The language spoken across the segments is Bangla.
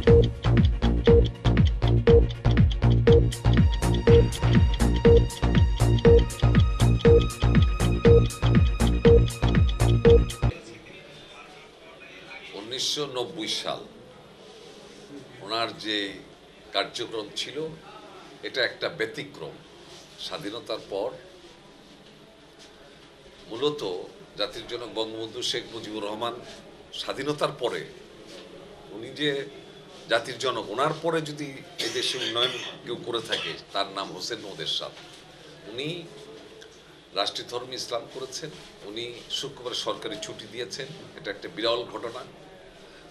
উনিশশো সাল ওনার যে কার্যক্রম ছিল এটা একটা ব্যতিক্রম স্বাধীনতার পর মূলত জাতির জনক বঙ্গবন্ধু শেখ মুজিবুর রহমান স্বাধীনতার পরে উনি যে জাতির জনক ওনার পরে যদি এদেশে উন্নয়ন কেউ করে থাকে তার নাম হোসেন ওদের সাহ উনি রাষ্ট্রীয় ধর্ম ইসলাম করেছেন উনি শুক্রবার সরকারি ছুটি দিয়েছেন এটা একটা বিরল ঘটনা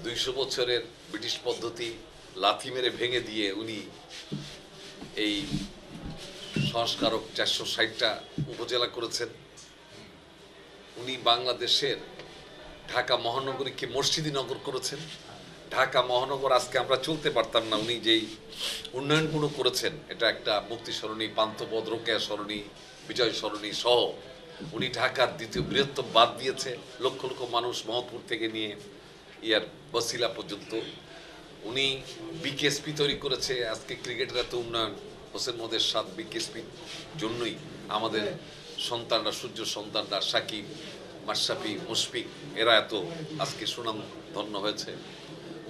দুইশো বছরের ব্রিটিশ পদ্ধতি লাথি মেরে ভেঙে দিয়ে উনি এই সংস্কারক চারশো ষাটটা উপজেলা করেছেন উনি বাংলাদেশের ঢাকা মহানগরীকে মসজিদি নগর করেছেন ঢাকা মহানগর আজকে আমরা চলতে পারতাম না উনি যেই উন্নয়নগুলো করেছেন এটা একটা মুক্তি সরণী পান্থপদ রোকেয়া সরণী বিজয় সরণী সহ উনি ঢাকার দ্বিতীয় বৃহত্তম বাদ দিয়েছে লক্ষ লক্ষ মানুষ মহৎপুর থেকে নিয়ে ইয়ার বসিলা পর্যন্ত উনি বিকেএসপি তৈরি করেছে আজকে ক্রিকেটের এত উন্নয়ন হোসেন মোদের সাত বিকেএসপির জন্যই আমাদের সন্তানরা সূর্য সন্তানরা সাকিব মাসাফি মুশফিক এরা এত আজকে সুনাম ধন্য হয়েছে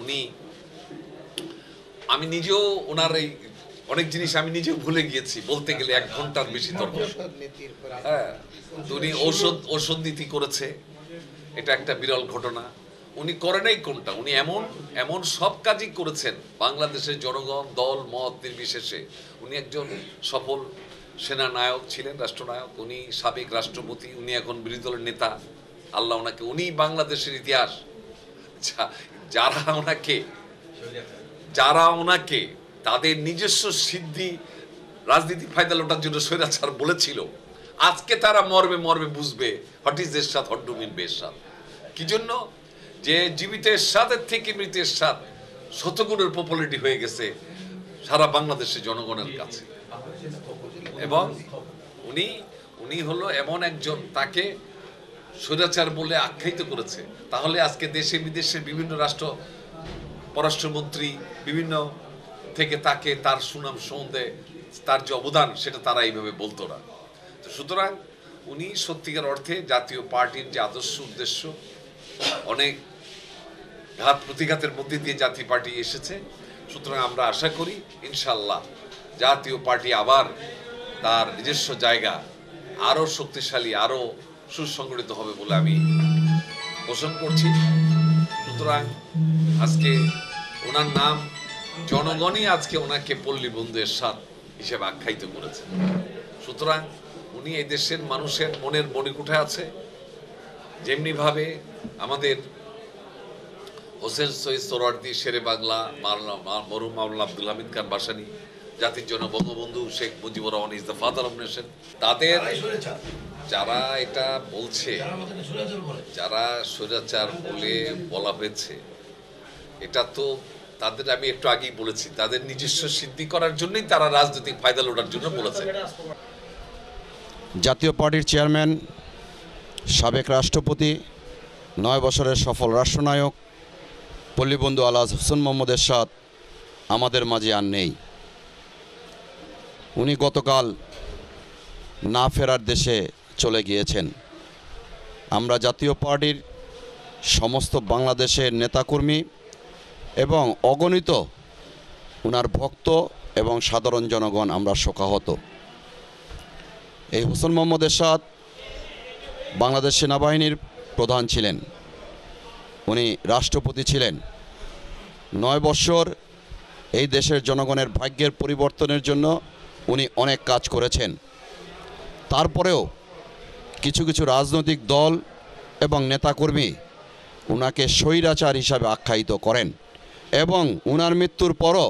উনি আমি নিজেও ওনার এই অনেক জিনিস আমি নিজেও ভুলে গিয়েছি বলতে গেলে এক ঘন্টার বেশি তর্ক হ্যাঁ উনি ঔষধ ঔষধ নীতি করেছে এটা একটা বিরল ঘটনা উনি করে নাই কোনটা উনি এমন এমন সব কাজই করেছেন বাংলাদেশের জনগণ দল মত নির্বিশেষে উনি একজন সফল সেনানায়ক ছিলেন রাষ্ট্রনায়ক উনি সাবেক রাষ্ট্রপতি উনি এখন বিরোধী দলের নেতা আল্লাহ ওনাকে উনি বাংলাদেশের ইতিহাস আচ্ছা, যারা ওনাকে যারা ওনাকে তাদের নিজস্ব সিদ্ধি রাজনীতি ফায়দা লোটার জন্য সৈরাজ স্যার বলেছিল আজকে তারা মর্মে মর্মে বুঝবে হট ইজ এর সাথ হট ডুমিন বেরসাদ কি জন্য যে জীবিতের সাথের থেকে মৃতের সাথ শতগুণের পপুলারিটি হয়ে গেছে সারা বাংলাদেশের জনগণের কাছে এবং উনি উনি হলো এমন একজন তাকে স্বৈরাচার বলে আখ্যায়িত করেছে তাহলে আজকে দেশে বিদেশে বিভিন্ন রাষ্ট্র পররাষ্ট্রমন্ত্রী বিভিন্ন থেকে তাকে তার সুনাম সম্বন্ধে তার যে অবদান সেটা তারা এইভাবে বলতো না তো সুতরাং উনি সত্যিকার অর্থে জাতীয় পার্টির যে আদর্শ উদ্দেশ্য অনেক ঘাত প্রতিঘাতের মধ্যে দিয়ে জাতীয় পার্টি এসেছে সুতরাং আমরা আশা করি ইনশাল্লাহ জাতীয় পার্টি আবার তার নিজস্ব জায়গা আরও শক্তিশালী আরও সুসংগঠিত হবে বলে আমি পোষণ করছি সুতরাং আজকে ওনার নাম জনগণই আজকে ওনাকে পল্লী বন্ধুদের সাথ হিসেবে আখ্যায়িত করেছে সুতরাং উনি এই দেশের মানুষের মনের মণিকুঠে আছে যেমনিভাবে আমাদের হোসেন সৈয়দ সোরার্দি শেরে বাংলা মরুম মাওলা আব্দুল হামিদ খান বাসানি জাতির জন্য Bangabandhu Sheikh Mujibur Rahman is the father of nation তাদের যারা এটা বলছে যারা সোজাচার বলে বলা হয়েছে এটা তো তাদের আমি একটু আগেই বলেছি তাদের নিজস্ব সিদ্ধি করার জন্যই তারা রাজনৈতিক ফায়দা লোটার জন্য বলেছে জাতীয় পার্টির চেয়ারম্যান সাবেক রাষ্ট্রপতি নয় বছরের সফল রাষ্ট্রনায়ক পল্লীবন্ধু আলাজ হোসেন মোহাম্মদের সাথ আমাদের মাঝে আর নেই উনি গতকাল না ফেরার দেশে চলে গিয়েছেন আমরা জাতীয় পার্টির সমস্ত বাংলাদেশের নেতাকর্মী এবং অগণিত ওনার ভক্ত এবং সাধারণ জনগণ আমরা শোকাহত এই হোসেন মোহাম্মদ এরশাদ বাংলাদেশ সেনাবাহিনীর প্রধান ছিলেন উনি রাষ্ট্রপতি ছিলেন নয় বছর এই দেশের জনগণের ভাগ্যের পরিবর্তনের জন্য উনি অনেক কাজ করেছেন তারপরেও কিছু কিছু রাজনৈতিক দল এবং নেতাকর্মী ওনাকে স্বৈরাচার হিসাবে আখ্যায়িত করেন এবং ওনার মৃত্যুর পরও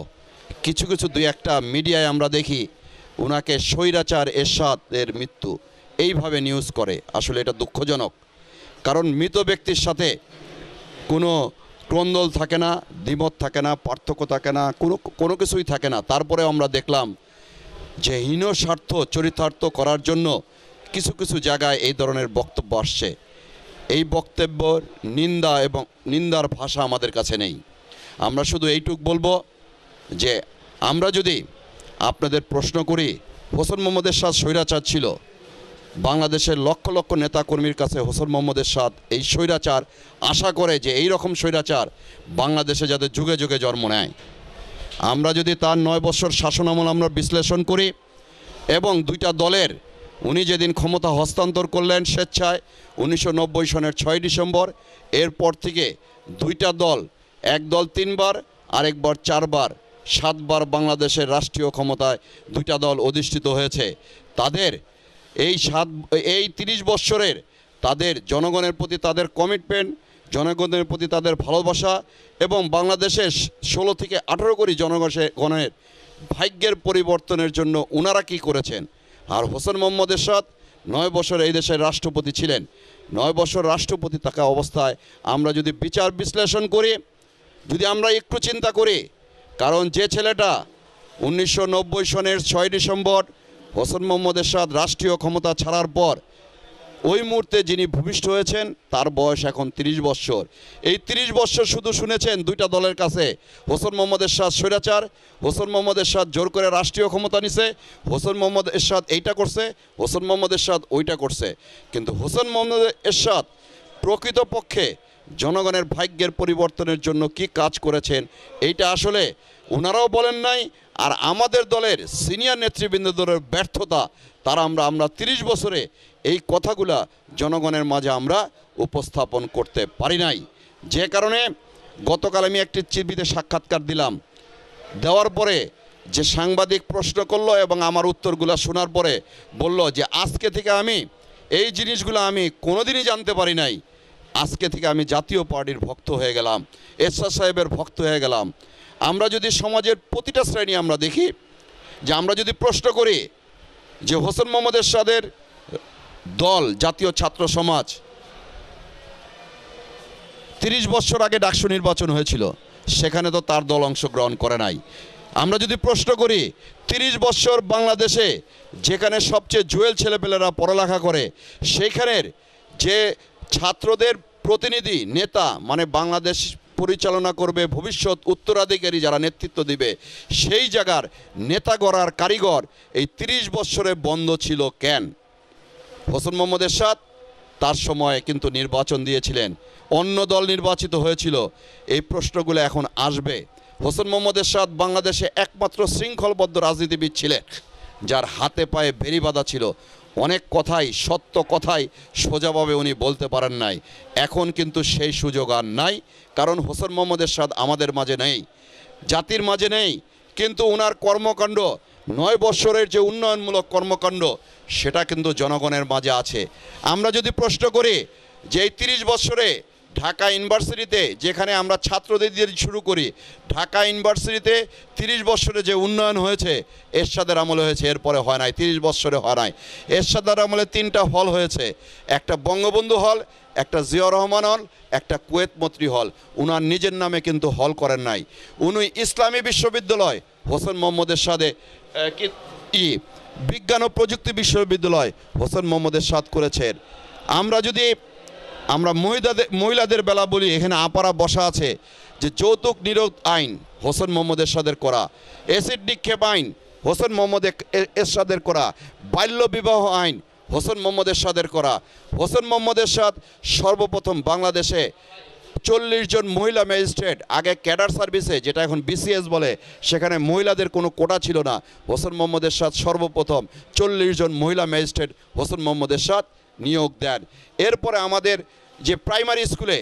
কিছু কিছু দুই একটা মিডিয়ায় আমরা দেখি ওনাকে স্বৈরাচার এরশাদের মৃত্যু এইভাবে নিউজ করে আসলে এটা দুঃখজনক কারণ মৃত ব্যক্তির সাথে কোনো ক্রন্দল থাকে না দ্বিমত থাকে না পার্থক্য থাকে না কোনো কোনো কিছুই থাকে না তারপরে আমরা দেখলাম যে হীন স্বার্থ চরিতার্থ করার জন্য কিছু কিছু জায়গায় এই ধরনের বক্তব্য আসছে এই বক্তব্য নিন্দা এবং নিন্দার ভাষা আমাদের কাছে নেই আমরা শুধু এইটুক বলবো যে আমরা যদি আপনাদের প্রশ্ন করি হোসেন মোহাম্মদের সাথ স্বৈরাচার ছিল বাংলাদেশের লক্ষ লক্ষ নেতাকর্মীর কাছে হোসেন মোহাম্মদের সাথ এই স্বৈরাচার আশা করে যে এই রকম স্বৈরাচার বাংলাদেশে যাদের যুগে যুগে জন্ম নেয় আমরা যদি তার নয় বছর শাসনামল আমরা বিশ্লেষণ করি এবং দুইটা দলের উনি যেদিন ক্ষমতা হস্তান্তর করলেন স্বেচ্ছায় উনিশশো সনের ছয় ডিসেম্বর এরপর থেকে দুইটা দল এক দল তিনবার আরেকবার চারবার সাতবার বাংলাদেশের রাষ্ট্রীয় ক্ষমতায় দুইটা দল অধিষ্ঠিত হয়েছে তাদের এই সাত এই তিরিশ বৎসরের তাদের জনগণের প্রতি তাদের কমিটমেন্ট জনগণের প্রতি তাদের ভালোবাসা এবং বাংলাদেশের ষোলো থেকে আঠেরো কোটি জনগণের ভাগ্যের পরিবর্তনের জন্য ওনারা কী করেছেন আর হোসেন মোহাম্মদ এরশাদ নয় বছর এই দেশের রাষ্ট্রপতি ছিলেন নয় বছর রাষ্ট্রপতি থাকা অবস্থায় আমরা যদি বিচার বিশ্লেষণ করি যদি আমরা একটু চিন্তা করি কারণ যে ছেলেটা উনিশশো সনের ছয় ডিসেম্বর হোসেন মোহাম্মদ এরশাদ রাষ্ট্রীয় ক্ষমতা ছাড়ার পর ওই মুহূর্তে যিনি ভূমিষ্ঠ হয়েছেন তার বয়স এখন ৩০ বৎসর এই ৩০ বৎসর শুধু শুনেছেন দুইটা দলের কাছে হোসেন মোহাম্মদ এরশাদ স্বৈরাচার হোসেন মোহাম্মদ এরশাদ জোর করে রাষ্ট্রীয় ক্ষমতা নিছে হোসেন মোহাম্মদ এরশাদ এইটা করছে হোসেন মোহাম্মদ এরশাদ ওইটা করছে কিন্তু হোসেন মোহাম্মদ এরশাদ প্রকৃতপক্ষে জনগণের ভাগ্যের পরিবর্তনের জন্য কি কাজ করেছেন এইটা আসলে ওনারাও বলেন নাই আর আমাদের দলের সিনিয়র নেতৃবৃন্দ দলের ব্যর্থতা তারা আমরা আমরা ৩০ বছরে এই কথাগুলা জনগণের মাঝে আমরা উপস্থাপন করতে পারি নাই যে কারণে গতকাল আমি একটি চিরবিতে সাক্ষাৎকার দিলাম দেওয়ার পরে যে সাংবাদিক প্রশ্ন করলো এবং আমার উত্তরগুলো শোনার পরে বলল যে আজকে থেকে আমি এই জিনিসগুলো আমি কোনোদিনই জানতে পারি নাই আজকে থেকে আমি জাতীয় পার্টির ভক্ত হয়ে গেলাম এরশাদ সাহেবের ভক্ত হয়ে গেলাম আমরা যদি সমাজের প্রতিটা শ্রেণী আমরা দেখি যে আমরা যদি প্রশ্ন করি যে হোসেন মোহাম্মদ এরশাদের দল জাতীয় ছাত্র সমাজ তিরিশ বছর আগে ডাকসু নির্বাচন হয়েছিল সেখানে তো তার দল অংশগ্রহণ করে নাই আমরা যদি প্রশ্ন করি তিরিশ বছর বাংলাদেশে যেখানে সবচেয়ে জুয়েল ছেলেপেলেরা পড়ালেখা করে সেইখানের যে ছাত্রদের প্রতিনিধি নেতা মানে বাংলাদেশ পরিচালনা করবে ভবিষ্যৎ উত্তরাধিকারী যারা নেতৃত্ব দিবে সেই জায়গার নেতা গড়ার কারিগর এই তিরিশ বছরে বন্ধ ছিল কেন হোসেন মোহাম্মদ এরশাদ তার সময় কিন্তু নির্বাচন দিয়েছিলেন অন্য দল নির্বাচিত হয়েছিল এই প্রশ্নগুলো এখন আসবে হোসেন মোহাম্মদ এরশাদ বাংলাদেশে একমাত্র শৃঙ্খলবদ্ধ রাজনীতিবিদ ছিলেন যার হাতে পায়ে বেরিবাঁধা ছিল অনেক কথাই সত্য কথাই সোজাভাবে উনি বলতে পারেন নাই এখন কিন্তু সেই সুযোগ আর নাই কারণ হোসেন মোহাম্মদ এরশাদ আমাদের মাঝে নেই জাতির মাঝে নেই কিন্তু ওনার কর্মকাণ্ড নয় বৎসরের যে উন্নয়নমূলক কর্মকাণ্ড সেটা কিন্তু জনগণের মাঝে আছে আমরা যদি প্রশ্ন করি যে এই তিরিশ বছরে ঢাকা ইউনিভার্সিটিতে যেখানে আমরা ছাত্রদের দিয়ে শুরু করি ঢাকা ইউনিভার্সিটিতে তিরিশ বছরে যে উন্নয়ন হয়েছে এরশাদের আমলে হয়েছে এরপরে হয় নাই তিরিশ বছরে হয় নাই এরশাদের আমলে তিনটা হল হয়েছে একটা বঙ্গবন্ধু হল একটা জিয়া রহমান হল একটা কুয়েত মন্ত্রী হল উনার নিজের নামে কিন্তু হল করেন নাই উনি ইসলামী বিশ্ববিদ্যালয় হোসেন মোহাম্মদের সাথে ই বিজ্ঞান ও প্রযুক্তি বিশ্ববিদ্যালয় হোসেন মোহাম্মদের সাত করেছেন আমরা যদি আমরা মহিলাদের মহিলাদের বেলা বলি এখানে আপারা বসা আছে যে যৌতুক নিরোধ আইন হোসেন মোহাম্মদ এরশাদের করা এসিড নিক্ষেপ আইন হোসেন মোহাম্মদ এরশাদের করা বাল্য বিবাহ আইন হোসেন মোহাম্মদ এরশাদের করা হোসেন মোহাম্মদ এরশাদ সর্বপ্রথম বাংলাদেশে চল্লিশ জন মহিলা ম্যাজিস্ট্রেট আগে ক্যাডার সার্ভিসে যেটা এখন বিসিএস বলে সেখানে মহিলাদের কোনো কোটা ছিল না হোসেন মোহাম্মদ এরশাদ সর্বপ্রথম চল্লিশ জন মহিলা ম্যাজিস্ট্রেট হোসেন মোহাম্মদ এরশাদ নিয়োগ দেন এরপরে আমাদের যে প্রাইমারি স্কুলে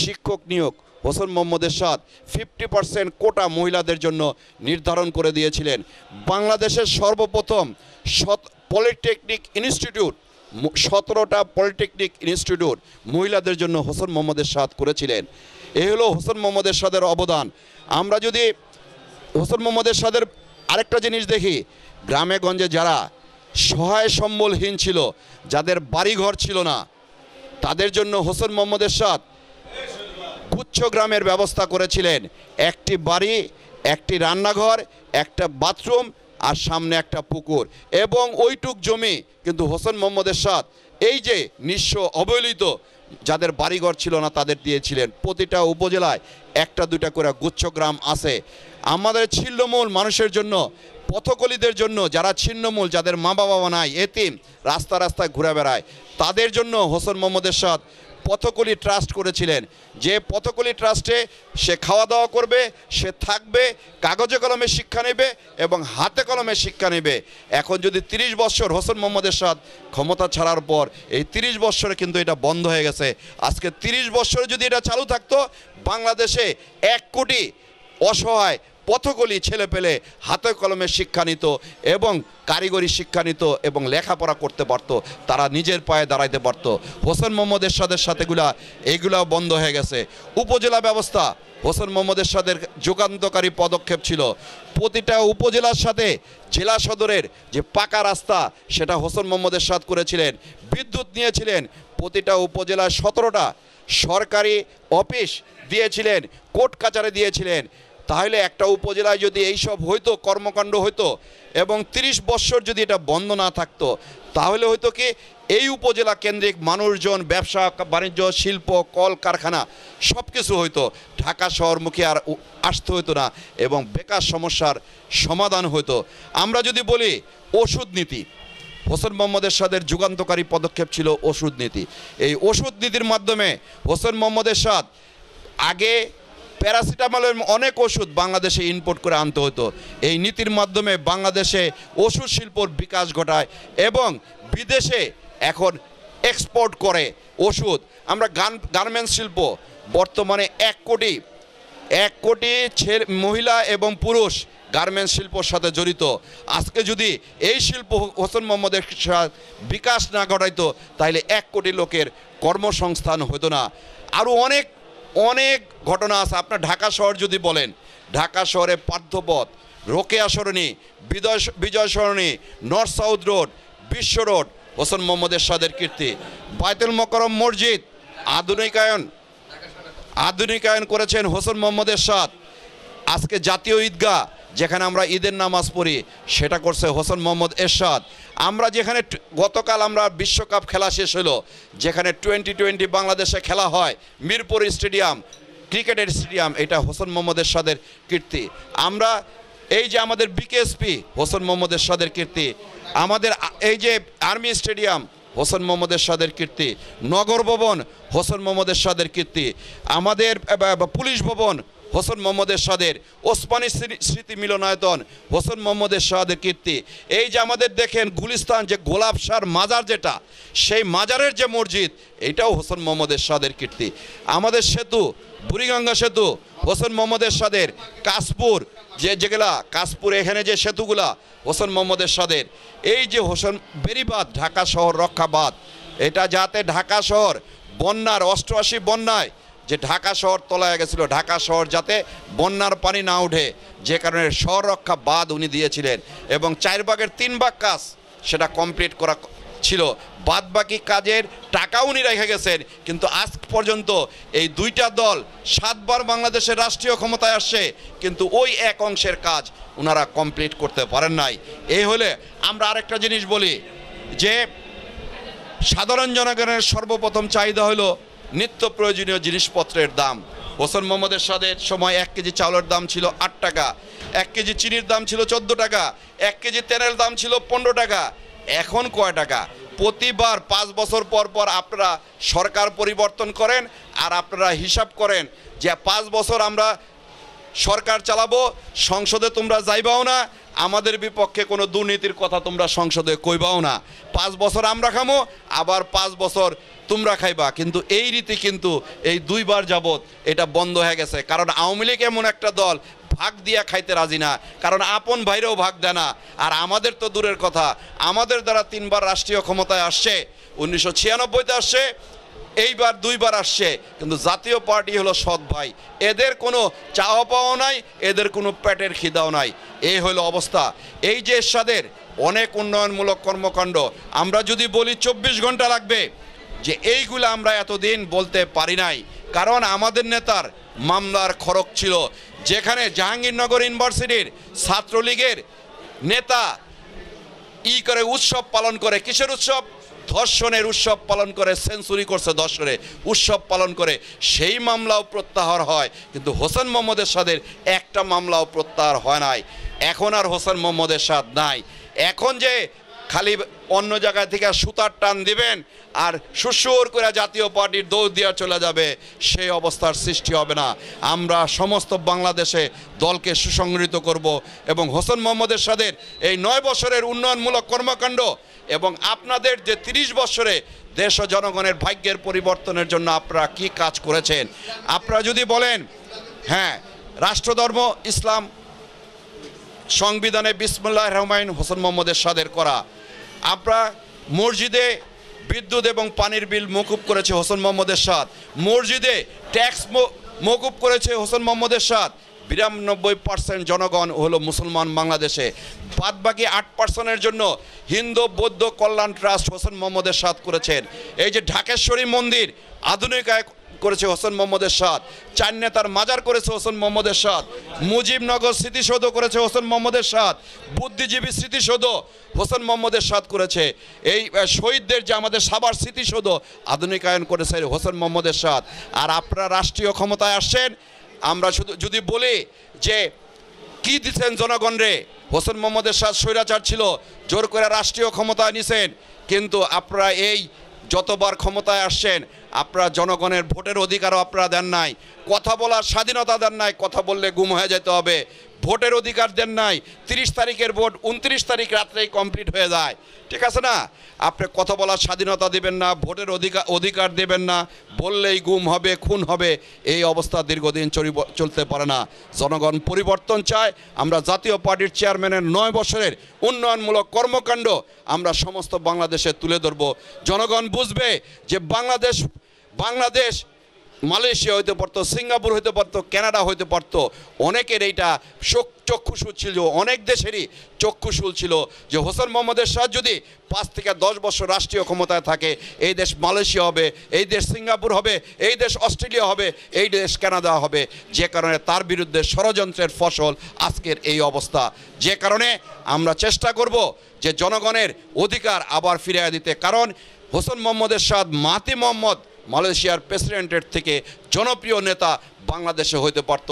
শিক্ষক নিয়োগ Hossain Mohammad Ershad fifty percent quota মহিলাদের জন্য নির্ধারণ করে দিয়েছিলেন বাংলাদেশের সর্বপ্রথম সৎ পলিটেকনিক ইনস্টিটিউট সতেরোটা পলিটেকনিক ইনস্টিটিউট মহিলাদের জন্য হোসেন মোহাম্মদ এরশাদ করেছিলেন এ হলো হোসেন মোহাম্মদ এরশাদের অবদান আমরা যদি হোসেন মোহাম্মদ এরশাদের আরেকটা জিনিস দেখি গ্রামে গঞ্জে যারা সহায় সম্বলহীন ছিল যাদের বাড়িঘর ছিল না তাদের জন্য হোসেন মোহাম্মদ এরশাদ গুচ্ছ গ্রামের ব্যবস্থা করেছিলেন একটি বাড়ি একটি রান্নাঘর একটা বাথরুম আর সামনে একটা পুকুর এবং ওইটুক জমি কিন্তু হোসেন মোহাম্মদের সাথ এই যে নিঃস্ব অবহেলিত যাদের বাড়িঘর ছিল না তাদের দিয়েছিলেন প্রতিটা উপজেলায় একটা দুটা করে গুচ্ছগ্রাম আছে আমাদের ছিন্নমূল মানুষের জন্য পথকলিদের জন্য যারা ছিন্নমূল যাদের মা বাবা নাই এতিম রাস্তা রাস্তায় ঘুরে বেড়ায় তাদের জন্য হোসেন মোহাম্মদের সাথ পথকলি ট্রাস্ট করেছিলেন যে পথকলি ট্রাস্টে সে খাওয়া দাওয়া করবে সে থাকবে কাগজে কলমে শিক্ষা নেবে এবং হাতে কলমে শিক্ষা নেবে এখন যদি ৩০ বছর হোসেন মোহাম্মদের এরশাদ ক্ষমতা ছাড়ার পর এই ৩০ বছরে কিন্তু এটা বন্ধ হয়ে গেছে আজকে ৩০ বছরে যদি এটা চালু থাকতো বাংলাদেশে এক কোটি অসহায় পথকলি ছেলে পেলে হাতে কলমে শিক্ষা নিত এবং কারিগরি শিক্ষা নিত এবং লেখাপড়া করতে পারতো তারা নিজের পায়ে দাঁড়াইতে পারত হোসেন মোহাম্মদ এরশাদের সাথেগুলা এগুলা বন্ধ হয়ে গেছে উপজেলা ব্যবস্থা হোসেন মোহাম্মদ এরশাদের যুগান্তকারী পদক্ষেপ ছিল প্রতিটা উপজেলার সাথে জেলা সদরের যে পাকা রাস্তা সেটা হোসেন মোহাম্মদ এরশাদ করেছিলেন বিদ্যুৎ নিয়েছিলেন প্রতিটা উপজেলার সতেরোটা সরকারি অফিস দিয়েছিলেন কোর্ট কাচারে দিয়েছিলেন তাহলে একটা উপজেলায় যদি এইসব হইতো কর্মকাণ্ড হইতো এবং ৩০ বছর যদি এটা বন্ধ না থাকতো তাহলে হয়তো কি এই উপজেলা কেন্দ্রিক মানুষজন ব্যবসা বাণিজ্য শিল্প কল কারখানা সব কিছু হইতো ঢাকা শহরমুখী আর আসতে হতো না এবং বেকার সমস্যার সমাধান হতো আমরা যদি বলি ওষুধ নীতি হোসেন মোহাম্মদ এরশাদের যুগান্তকারী পদক্ষেপ ছিল ওষুধ নীতি এই ওষুধ নীতির মাধ্যমে হোসেন মোহাম্মদ এরশাদ আগে প্যারাসিটামলের অনেক ওষুধ বাংলাদেশে ইম্পোর্ট করে আনতে হতো এই নীতির মাধ্যমে বাংলাদেশে ওষুধ শিল্পর বিকাশ ঘটায় এবং বিদেশে এখন এক্সপোর্ট করে ওষুধ আমরা গান গার্মেন্টস শিল্প বর্তমানে এক কোটি এক কোটি ছেলে মহিলা এবং পুরুষ গার্মেন্টস শিল্পর সাথে জড়িত আজকে যদি এই শিল্প হোসেন মোহাম্মদের বিকাশ না ঘটাইতো তাহলে এক কোটি লোকের কর্মসংস্থান হতো না আরও অনেক অনেক ঘটনা আছে আপনার ঢাকা শহর যদি বলেন ঢাকা শহরে পার্থপথ রোকেয়া সরণি বিদয় Bijoy Sarani north south road Bishwa road Hossain Mohammad এরশাদের কীর্তি বায়তুল মকরম মসজিদ আধুনিকায়ন আধুনিকায়ন করেছেন হোসেন মোহাম্মদ এরশাদ আজকে জাতীয় ঈদগাহ যেখানে আমরা ঈদের নামাজ পড়ি সেটা করছে হোসেন মোহাম্মদ এরশাদ আমরা যেখানে গতকাল আমরা বিশ্বকাপ খেলা শেষ হলো যেখানে টোয়েন্টি টোয়েন্টি বাংলাদেশে খেলা হয় মিরপুর স্টেডিয়াম ক্রিকেটের স্টেডিয়াম এটা হোসেন মোহাম্মদ এরশাদের কীর্তি আমরা এই যে আমাদের বিকেএসপি হোসেন মোহাম্মদ এরশাদের কীর্তি আমাদের এই যে আর্মি স্টেডিয়াম হোসেন মোহাম্মদ এরশাদের কীর্তি নগর ভবন হোসেন মোহাম্মদ এরশাদের কীর্তি আমাদের পুলিশ ভবন হোসেন মোহাম্মদ এরশাদের ওসমানি স্মৃতি মিলনায়তন হোসেন মোহাম্মদ এরশাদের কীর্তি এই যে আমাদের দেখেন গুলিস্তান যে গোলাপ সার মাজার যেটা সেই মাজারের যে মসজিদ এটাও হোসেন মোহাম্মদ এরশাদের কীর্তি আমাদের সেতু বুড়িগঙ্গা সেতু হোসেন মোহাম্মদ এরশাদের কাশপুর যে যেগুলা কাশপুর এখানে যে সেতুগুলা হোসেন মোহাম্মদ এরশাদের এই যে হোসেন বেরিবাদ ঢাকা শহর রক্ষাবাদ এটা যাতে ঢাকা শহর বন্যার অষ্টআশি বন্যায় যে ঢাকা শহর তলায় গেছিল ঢাকা শহর যাতে বন্যার পানি না উঠে যে কারণে শহর রক্ষা বাদ উনি দিয়েছিলেন এবং চার ভাগের তিন ভাগ কাজ সেটা কমপ্লিট করা ছিল বাদ বাকি কাজের টাকা উনি রেখে গেছেন কিন্তু আজ পর্যন্ত এই দুইটা দল সাতবার বাংলাদেশের রাষ্ট্রীয় ক্ষমতায় আসছে কিন্তু ওই এক অংশের কাজ ওনারা কমপ্লিট করতে পারেন নাই এই হলে আমরা আরেকটা জিনিস বলি যে সাধারণ জনগণের সর্বপ্রথম চাহিদা হলো নিত্য প্রয়োজনীয় জিনিসপত্রের দাম হোসেন মোহাম্মদ এরশাদের সময় এক কেজি চাউলের দাম ছিল আট টাকা এক কেজি চিনির দাম ছিল চোদ্দো টাকা এক কেজি তেলের দাম ছিল পনেরো টাকা এখন কয় টাকা প্রতিবার পাঁচ বছর পর পর আপনারা সরকার পরিবর্তন করেন আর আপনারা হিসাব করেন যে পাঁচ বছর আমরা সরকার চালাবো সংসদে তোমরা যাইবাও না আমাদের বিপক্ষে কোনো দুর্নীতির কথা তোমরা সংসদে কইবাও না পাঁচ বছর আমরা খামো আবার পাঁচ বছর তোমরা খাইবা কিন্তু এই রীতি কিন্তু এই দুইবার যাবৎ এটা বন্ধ হয়ে গেছে কারণ আওয়ামী লীগ এমন একটা দল ভাগ দিয়া খাইতে রাজি না কারণ আপন ভাইরেও ভাগ দেয় না আর আমাদের তো দূরের কথা আমাদের দ্বারা তিনবার রাষ্ট্রীয় ক্ষমতায় আসছে উনিশশো ছিয়ানব্বইতে আসছে এইবার দুইবার আসছে কিন্তু জাতীয় পার্টি হলো সৎ ভাই এদের কোনো চাওয়া পাওয়া নাই এদের কোনো পেটের খিদাও নাই এই হলো অবস্থা এই যে এরশাদের অনেক উন্নয়নমূলক কর্মকাণ্ড আমরা যদি বলি চব্বিশ ঘন্টা লাগবে যে এইগুলো আমরা এতদিন বলতে পারি নাই কারণ আমাদের নেতার মামলার খড়ক ছিল যেখানে জাহাঙ্গীরনগর ইউনিভার্সিটির ছাত্রলীগের নেতা ই করে উৎসব পালন করে কিসের উৎসব ধর্ষণের উৎসব পালন করে সেঞ্চুরি করছে দর্শনে উৎসব পালন করে সেই মামলাও প্রত্যাহার হয় কিন্তু হোসেন মোহাম্মদ এরশাদের একটা মামলাও প্রত্যাহার হয় নাই এখন আর হোসেন মোহাম্মদ এরশাদ নাই এখন যে খালি অন্য জায়গা থেকে সুতার টান দিবেন আর সুসুর করে জাতীয় পার্টির দৌড় দিয়ে চলে যাবে সেই অবস্থার সৃষ্টি হবে না আমরা সমস্ত বাংলাদেশে দলকে সুসংগঠিত করব এবং হোসেন মোহাম্মদের সাদের এই নয় বছরের উন্নয়নমূলক কর্মকাণ্ড এবং আপনাদের যে ৩০ বছরে দেশ ও জনগণের ভাগ্যের পরিবর্তনের জন্য আপনারা কি কাজ করেছেন আপনারা যদি বলেন হ্যাঁ রাষ্ট্রধর্ম ইসলাম সংবিধানে বিসমুল্লাহ রহমান হোসেন মোহাম্মদের সাদের করা আপনারা মসজিদে বিদ্যুৎ এবং পানির বিল মকুব করেছে হোসেন মোহাম্মদের সাদ মসজিদে ট্যাক্স মকুব করেছে হোসেন মোহাম্মদের সাদ বিরানব্বই পার্সেন্ট জনগণ হলো মুসলমান বাংলাদেশে বাদ বাকি আট পার্সেন্টের জন্য হিন্দু বৌদ্ধ কল্যাণ ট্রাস্ট হোসেন মোহাম্মদের সাথ করেছেন এই যে ঢাকেশ্বরী মন্দির আধুনিক করেছে হোসেন মোহাম্মদের সাদ চার নেতার মাজার করেছে হোসেন মোহাম্মদের সাদ মুজিবনগর স্মৃতিসৌধ করেছে হোসেন মোহাম্মদের সাদ বুদ্ধিজীবী স্মৃতিসৌধ হোসেন মোহাম্মদের সাদ করেছে এই শহীদদের যে আমাদের সাবার স্মৃতিসৌধ আধুনিকায়ন করেছে হোসেন মোহাম্মদের সাদ আর আপনারা রাষ্ট্রীয় ক্ষমতায় আসছেন আমরা শুধু যদি বলি যে কি দিচ্ছেন জনগণরে হোসেন মোহাম্মদের সাথ স্বৈরাচার ছিল জোর করে রাষ্ট্রীয় ক্ষমতা নিছেন কিন্তু আপনারা এই যতবার ক্ষমতায় আসছেন আপনারা জনগণের ভোটের অধিকারও আপনারা দেন নাই কথা বলার স্বাধীনতা দেন নাই কথা বললে গুম হয়ে যেতে হবে ভোটের অধিকার দেন নাই তিরিশ তারিখের ভোট উনত্রিশ তারিখ রাত্রেই কমপ্লিট হয়ে যায় ঠিক আছে না আপনি কথা বলার স্বাধীনতা দেবেন না ভোটের অধিকার অধিকার দেবেন না বললেই গুম হবে খুন হবে এই অবস্থা দীর্ঘদিন চলতে পারে না জনগণ পরিবর্তন চায় আমরা জাতীয় পার্টির চেয়ারম্যানের নয় বছরের উন্নয়নমূলক কর্মকাণ্ড আমরা সমস্ত বাংলাদেশে তুলে ধরব জনগণ বুঝবে যে বাংলাদেশ বাংলাদেশ মালয়েশিয়া হইতে পারতো সিঙ্গাপুর হইতে পারতো কানাডা হইতে পারতো অনেকের এইটা শোক চক্ষুশূল ছিল অনেক দেশেরই চক্ষুশূল ছিল যে হোসেন মোহাম্মদের শাহ যদি পাঁচ থেকে দশ বছর রাষ্ট্রীয় ক্ষমতায় থাকে এই দেশ মালয়েশিয়া হবে এই দেশ সিঙ্গাপুর হবে এই দেশ অস্ট্রেলিয়া হবে এই দেশ ক্যানাডা হবে যে কারণে তার বিরুদ্ধে ষড়যন্ত্রের ফসল আজকের এই অবস্থা যে কারণে আমরা চেষ্টা করব যে জনগণের অধিকার আবার ফিরিয়ে দিতে কারণ হোসেন মোহাম্মদের সাদ মাতি মোহাম্মদ মালয়েশিয়ার প্রেসিডেন্টের থেকে জনপ্রিয় নেতা বাংলাদেশে হইতে পারত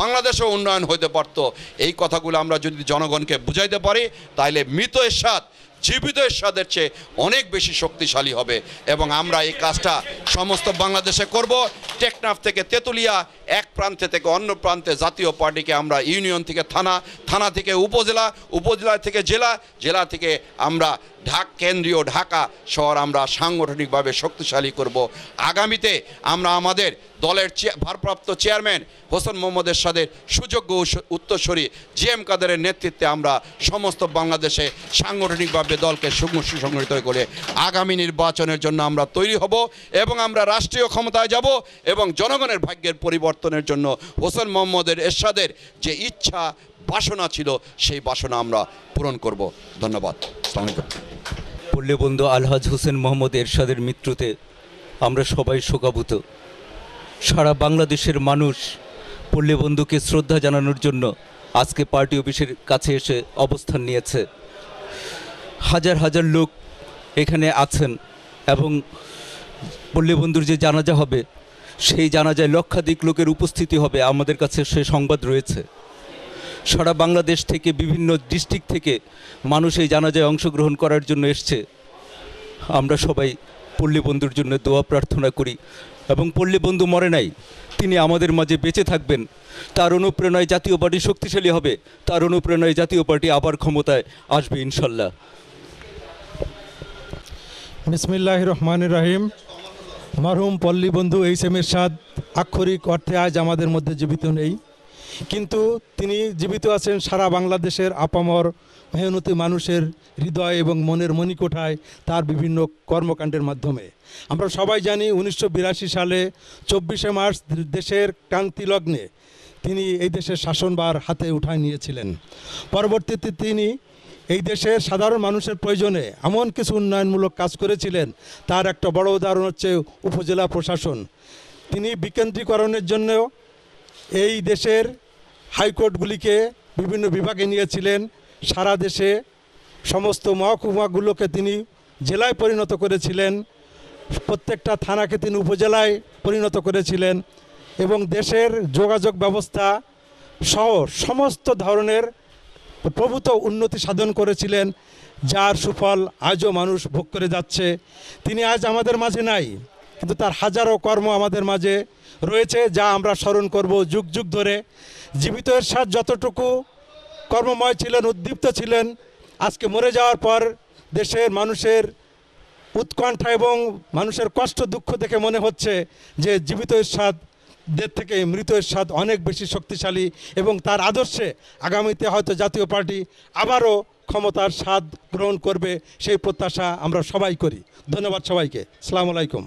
বাংলাদেশে উন্নয়ন হইতে পারত এই কথাগুলো আমরা যদি জনগণকে বুঝাইতে পারি তাহলে মৃত এরশাদ জীবিত এরশাদের চেয়ে অনেক বেশি শক্তিশালী হবে এবং আমরা এই কাজটা সমস্ত বাংলাদেশে করব টেকনাফ থেকে তেতুলিয়া এক প্রান্তে থেকে অন্য প্রান্তে জাতীয় পার্টিকে আমরা ইউনিয়ন থেকে থানা থানা থেকে উপজেলা উপজেলা থেকে জেলা জেলা থেকে আমরা ঢাক কেন্দ্রীয় ঢাকা শহর আমরা সাংগঠনিকভাবে শক্তিশালী করব আগামীতে আমরা আমাদের দলের ভারপ্রাপ্ত চেয়ারম্যান হোসেন মোহাম্মদ এরশাদের সুযোগ্য উত্তরসূরি জি এম কাদেরের নেতৃত্বে আমরা সমস্ত বাংলাদেশে সাংগঠনিকভাবে দলকে সুসংগঠিত করে আগামী নির্বাচনের জন্য আমরা তৈরি হব এবং আমরা রাষ্ট্রীয় ক্ষমতায় যাব এবং জনগণের ভাগ্যের পরিবর্তনের জন্য হোসেন মোহাম্মদের এরশাদের যে ইচ্ছা বাসনা ছিল সেই বাসনা আমরা পূরণ করব ধন্যবাদ পল্লীবন্ধু আলহাজ হোসেন মোহাম্মদ এরশাদের মৃত্যুতে আমরা সবাই শোকাভূত সারা বাংলাদেশের মানুষ পল্লীবন্ধুকে শ্রদ্ধা জানানোর জন্য আজকে পার্টি অফিসের কাছে এসে অবস্থান নিয়েছে হাজার হাজার লোক এখানে আছেন এবং পল্লীবন্ধুর যে জানাজা হবে সেই জানাজায় লক্ষাধিক লোকের উপস্থিতি হবে আমাদের কাছে সে সংবাদ রয়েছে সারা বাংলাদেশ থেকে বিভিন্ন ডিস্ট্রিক্ট থেকে মানুষ এই জানাজায় অংশগ্রহণ করার জন্য এসছে আমরা সবাই পল্লীবন্ধুর জন্য দোয়া প্রার্থনা করি এবং পল্লী বন্ধু মরে নাই তিনি আমাদের মাঝে বেঁচে থাকবেন তার অনুপ্রেরণায় জাতীয় পার্টি শক্তিশালী হবে তার অনুপ্রেরণায় জাতীয় পার্টি আবার ক্ষমতায় আসবে ইনশাল্লাহ বিসমিল্লাহ রহমান রাহিম মারহুম পল্লী বন্ধু এই সেমের স্বাদ আক্ষরিক অর্থে আজ আমাদের মধ্যে জীবিত নেই কিন্তু তিনি জীবিত আছেন সারা বাংলাদেশের আপামর মেহনতি মানুষের হৃদয় এবং মনের মণিকোঠায় তার বিভিন্ন কর্মকাণ্ডের মাধ্যমে আমরা সবাই জানি উনিশশো সালে চব্বিশে মার্চ দেশের লগ্নে তিনি এই দেশের শাসনবার হাতে উঠায় নিয়েছিলেন পরবর্তীতে তিনি এই দেশের সাধারণ মানুষের প্রয়োজনে এমন কিছু উন্নয়নমূলক কাজ করেছিলেন তার একটা বড় উদাহরণ হচ্ছে উপজেলা প্রশাসন তিনি বিকেন্দ্রীকরণের জন্য এই দেশের হাইকোর্টগুলিকে বিভিন্ন বিভাগে নিয়েছিলেন সারা দেশে সমস্ত মহকুমাগুলোকে তিনি জেলায় পরিণত করেছিলেন প্রত্যেকটা থানাকে তিনি উপজেলায় পরিণত করেছিলেন এবং দেশের যোগাযোগ ব্যবস্থা সহ সমস্ত ধরনের প্রভূত উন্নতি সাধন করেছিলেন যার সুফল আজও মানুষ ভোগ করে যাচ্ছে তিনি আজ আমাদের মাঝে নাই কিন্তু তার হাজারো কর্ম আমাদের মাঝে রয়েছে যা আমরা স্মরণ করব যুগ যুগ ধরে জীবিত এরশাদ যতটুকু কর্মময় ছিলেন উদ্দীপ্ত ছিলেন আজকে মরে যাওয়ার পর দেশের মানুষের উৎকণ্ঠা এবং মানুষের কষ্ট দুঃখ দেখে মনে হচ্ছে যে জীবিত স্বাদ দের থেকে মৃতের স্বাদ অনেক বেশি শক্তিশালী এবং তার আদর্শে আগামীতে হয়তো জাতীয় পার্টি আবারও ক্ষমতার স্বাদ গ্রহণ করবে সেই প্রত্যাশা আমরা সবাই করি ধন্যবাদ সবাইকে সালাম আলাইকুম